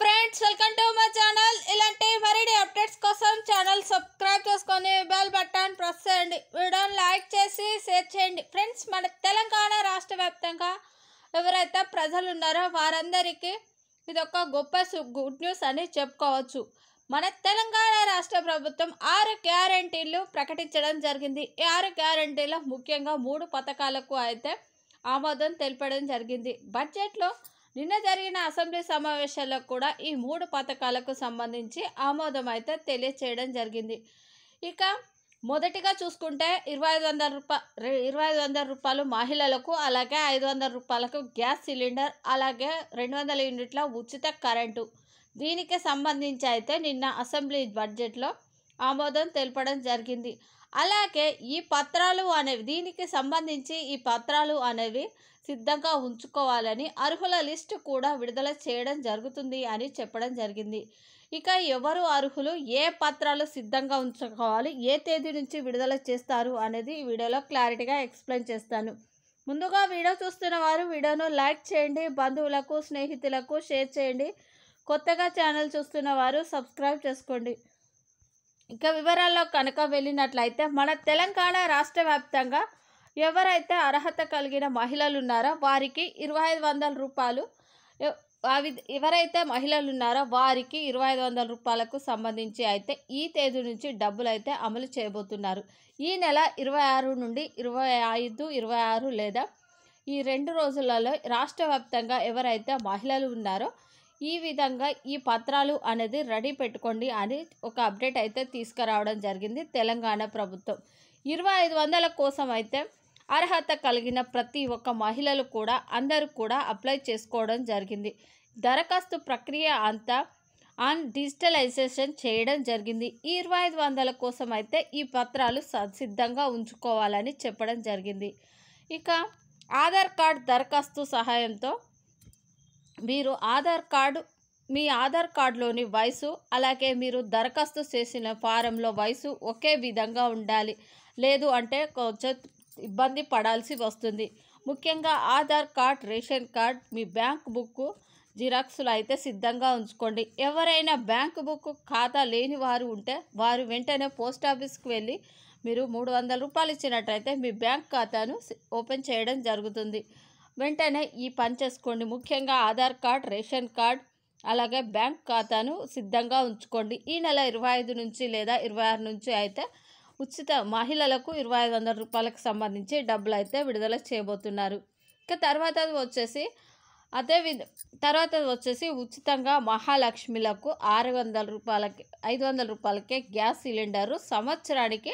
friends welcome to my channel ఇలాంటి మరిన్ని updates కోసం ఛానల్ సబ్స్క్రైబ్ చేసుకొని బెల్ బటన్ ప్రెస్ చేయండి వీడియోని లైక్ చేసి షేర్ చేయండి ఫ్రెండ్స్ మన తెలంగాణ రాష్ట్ర వ్యాప్తంగా ఎవరైతే ప్రజలు ఉన్నారో వారందరికీ ఇది ఒక గొప్ప గుడ్ న్యూస్ అని చెప్పుకోవచ్చు మన తెలంగాణ రాష్ట్ర ప్రభుత్వం ఆరు గ్యారంటీలు ప్రకటించడం జరిగింది ఈ ఆరు గ్యారంటీలో ముఖ్యంగా మూడు పథకాలకు అయితే ఆమోదం తెలిపడం జరిగింది బడ్జెట్లో నిన్న జరిగిన అసెంబ్లీ సమావేశాల్లో కూడా ఈ మూడు పథకాలకు సంబంధించి ఆమోదం అయితే తెలియచేయడం జరిగింది ఇక మొదటిగా చూసుకుంటే ఇరవై ఐదు వందల రూపాయ ఇరవై ఐదు వందల రూపాయలు మహిళలకు అలాగే ఐదు వందల రూపాయలకు గ్యాస్ సిలిండర్ అలాగే రెండు వందల యూనిట్ల ఉచిత కరెంటు దీనికి సంబంధించి అయితే నిన్న అసెంబ్లీ బడ్జెట్లో ఆమోదం తెలపడం జరిగింది అలాగే ఈ పత్రాలు అనేవి దీనికి సంబంధించి ఈ పత్రాలు అనేవి సిద్ధంగా ఉంచుకోవాలని అర్హుల లిస్టు కూడా విడుదల చేయడం జరుగుతుంది అని చెప్పడం జరిగింది ఇక ఎవరు అర్హులు ఏ పత్రాలు సిద్ధంగా ఉంచుకోవాలి ఏ తేదీ నుంచి విడుదల చేస్తారు అనేది ఈ వీడియోలో క్లారిటీగా ఎక్స్ప్లెయిన్ చేస్తాను ముందుగా వీడియో చూస్తున్న వారు వీడియోను లైక్ చేయండి బంధువులకు స్నేహితులకు షేర్ చేయండి కొత్తగా ఛానల్ చూస్తున్న వారు సబ్స్క్రైబ్ చేసుకోండి ఇంకా వివరాల్లో కనుక వెళ్ళినట్లయితే మన తెలంగాణ రాష్ట్ర వ్యాప్తంగా ఎవరైతే అర్హత కలిగిన మహిళలు ఉన్నారో వారికి ఇరవై ఐదు వందల రూపాయలు ఎవరైతే మహిళలు ఉన్నారో వారికి ఇరవై ఐదు వందల రూపాయలకు సంబంధించి అయితే ఈ తేదీ నుంచి డబ్బులు అయితే అమలు చేయబోతున్నారు ఈ నెల ఇరవై ఆరు నుండి ఇరవై ఐదు ఇరవై ఆరు లేదా ఈ రెండు రోజులలో రాష్ట్ర వ్యాప్తంగా ఎవరైతే మహిళలు ఉన్నారో ఈ విధంగా ఈ పత్రాలు అనేది రెడీ పెట్టుకోండి అని ఒక అప్డేట్ అయితే తీసుకురావడం జరిగింది తెలంగాణ ప్రభుత్వం ఇరవై ఐదు వందల కోసం అయితే అర్హత కలిగిన ప్రతి ఒక్క మహిళలు కూడా అందరూ కూడా అప్లై చేసుకోవడం జరిగింది దరఖాస్తు ప్రక్రియ అంతా ఆన్ డిజిటలైజేషన్ చేయడం జరిగింది ఈ ఇరవై ఐదు వందల కోసం అయితే ఈ పత్రాలు సిద్ధంగా ఉంచుకోవాలని చెప్పడం జరిగింది ఇక ఆధార్ కార్డ్ దరఖాస్తు సహాయంతో మీరు ఆధార్ కార్డు మీ ఆధార్ కార్డులోని వయసు అలాగే మీరు దరఖాస్తు చేసిన ఫారంలో వయసు ఒకే విధంగా ఉండాలి లేదు అంటే కొంచెం ఇబ్బంది పడాల్సి వస్తుంది ముఖ్యంగా ఆధార్ కార్డ్ రేషన్ కార్డ్ మీ బ్యాంక్ బుక్ జిరాక్సులు అయితే సిద్ధంగా ఉంచుకోండి ఎవరైనా బ్యాంక్ బుక్ ఖాతా లేని వారు ఉంటే వారు వెంటనే పోస్ట్ ఆఫీస్కి వెళ్ళి మీరు మూడు వందల రూపాయలు ఇచ్చినట్టయితే మీ బ్యాంక్ ఖాతాను ఓపెన్ చేయడం జరుగుతుంది వెంటనే ఈ పని చేసుకోండి ముఖ్యంగా ఆధార్ కార్డ్ రేషన్ కార్డ్ అలాగే బ్యాంక్ ఖాతాను సిద్ధంగా ఉంచుకోండి ఈ నెల ఇరవై ఐదు నుంచి లేదా ఇరవై ఆరు నుంచి అయితే ఉచిత మహిళలకు ఇరవై ఐదు వందల రూపాయలకు సంబంధించి డబ్బులు అయితే విడుదల చేయబోతున్నారు ఇక తర్వాత వచ్చేసి అదే విధ తర్వాత వచ్చేసి ఉచితంగా మహాలక్ష్మిలకు ఆరు వందల రూపాయలకి ఐదు వందల రూపాయలకే గ్యాస్ సిలిండరు సంవత్సరానికి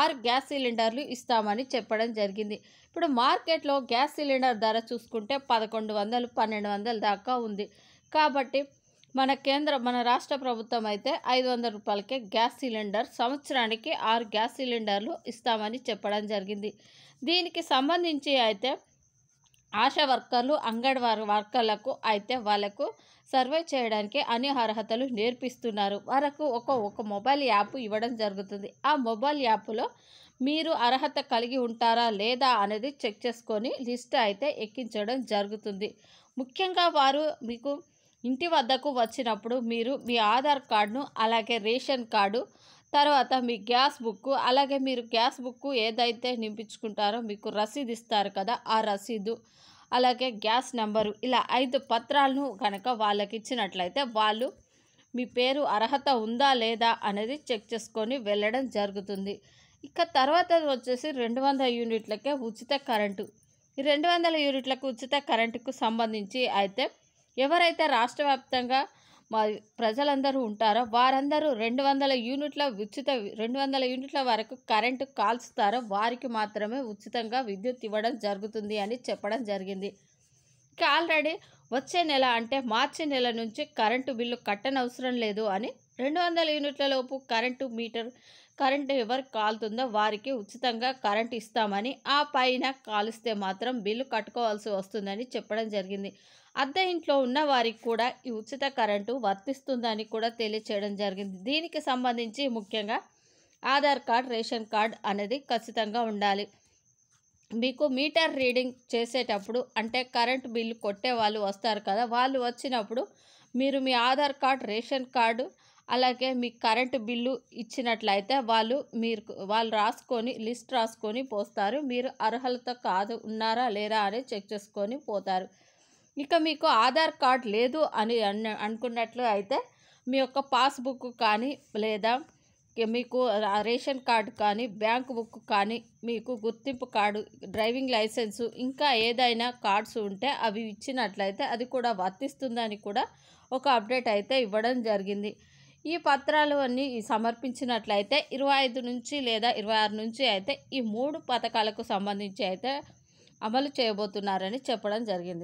ఆరు గ్యాస్ సిలిండర్లు ఇస్తామని చెప్పడం జరిగింది ఇప్పుడు మార్కెట్లో గ్యాస్ సిలిండర్ ధర చూసుకుంటే పదకొండు వందలు పన్నెండు వందల దాకా ఉంది కాబట్టి మన కేంద్ర మన రాష్ట్ర ప్రభుత్వం అయితే ఐదు వందల రూపాయలకే గ్యాస్ సిలిండర్ సంవత్సరానికి ఆరు గ్యాస్ సిలిండర్లు ఇస్తామని చెప్పడం జరిగింది దీనికి సంబంధించి అయితే ఆశా వర్కర్లు అంగన్వాడీ వర్కర్లకు అయితే వాళ్ళకు సర్వే చేయడానికి అన్ని అర్హతలు నేర్పిస్తున్నారు వారికి ఒక ఒక మొబైల్ యాప్ ఇవ్వడం జరుగుతుంది ఆ మొబైల్ యాప్లో మీరు అర్హత కలిగి ఉంటారా లేదా అనేది చెక్ చేసుకొని లిస్ట్ అయితే ఎక్కించడం జరుగుతుంది ముఖ్యంగా వారు మీకు ఇంటి వద్దకు వచ్చినప్పుడు మీరు మీ ఆధార్ కార్డును అలాగే రేషన్ కార్డు తర్వాత మీ గ్యాస్ బుక్ అలాగే మీరు గ్యాస్ బుక్ ఏదైతే నింపించుకుంటారో మీకు రసీదు ఇస్తారు కదా ఆ రసీదు అలాగే గ్యాస్ నెంబరు ఇలా ఐదు పత్రాలను కనుక వాళ్ళకి ఇచ్చినట్లయితే వాళ్ళు మీ పేరు అర్హత ఉందా లేదా అనేది చెక్ చేసుకొని వెళ్ళడం జరుగుతుంది ఇక తర్వాత వచ్చేసి రెండు వందల యూనిట్లకే ఉచిత కరెంటు ఈ రెండు వందల యూనిట్లకు ఉచిత కరెంటుకు సంబంధించి అయితే ఎవరైతే రాష్ట్ర వ్యాప్తంగా ప్రజలందరూ ఉంటారో వారందరూ రెండు వందల యూనిట్ల ఉచిత రెండు వందల యూనిట్ల వరకు కరెంటు కాల్స్తారో వారికి మాత్రమే ఉచితంగా విద్యుత్ ఇవ్వడం జరుగుతుంది అని చెప్పడం జరిగింది ఇక ఆల్రెడీ వచ్చే నెల అంటే మార్చి నెల నుంచి కరెంటు బిల్లు కట్టనవసరం లేదు అని రెండు వందల యూనిట్లలోపు కరెంటు మీటర్ కరెంటు ఎవరు కాలుతుందో వారికి ఉచితంగా కరెంట్ ఇస్తామని ఆ పైన కాలుస్తే మాత్రం బిల్లు కట్టుకోవాల్సి వస్తుందని చెప్పడం జరిగింది అద్దె ఇంట్లో ఉన్న వారికి కూడా ఈ ఉచిత కరెంటు వర్తిస్తుందని కూడా తెలియచేయడం జరిగింది దీనికి సంబంధించి ముఖ్యంగా ఆధార్ కార్డ్ రేషన్ కార్డ్ అనేది ఖచ్చితంగా ఉండాలి మీకు మీటర్ రీడింగ్ చేసేటప్పుడు అంటే కరెంట్ బిల్లు కొట్టే వాళ్ళు వస్తారు కదా వాళ్ళు వచ్చినప్పుడు మీరు మీ ఆధార్ కార్డ్ రేషన్ కార్డు అలాగే మీ కరెంటు బిల్లు ఇచ్చినట్లయితే వాళ్ళు మీరు వాళ్ళు రాసుకొని లిస్ట్ రాసుకొని పోస్తారు మీరు అర్హత కాదు ఉన్నారా లేరా అని చెక్ చేసుకొని పోతారు ఇక మీకు ఆధార్ కార్డ్ లేదు అని అనుకున్నట్లు అయితే మీ యొక్క పాస్బుక్ కానీ లేదా మీకు రేషన్ కార్డు కానీ బ్యాంక్ బుక్ కానీ మీకు గుర్తింపు కార్డు డ్రైవింగ్ లైసెన్సు ఇంకా ఏదైనా కార్డ్స్ ఉంటే అవి ఇచ్చినట్లయితే అది కూడా వర్తిస్తుందని కూడా ఒక అప్డేట్ అయితే ఇవ్వడం జరిగింది ఈ పత్రాలు అన్నీ సమర్పించినట్లయితే ఇరవై ఐదు నుంచి లేదా ఇరవై ఆరు నుంచి అయితే ఈ మూడు పథకాలకు సంబంధించి అయితే అమలు చేయబోతున్నారని చెప్పడం జరిగింది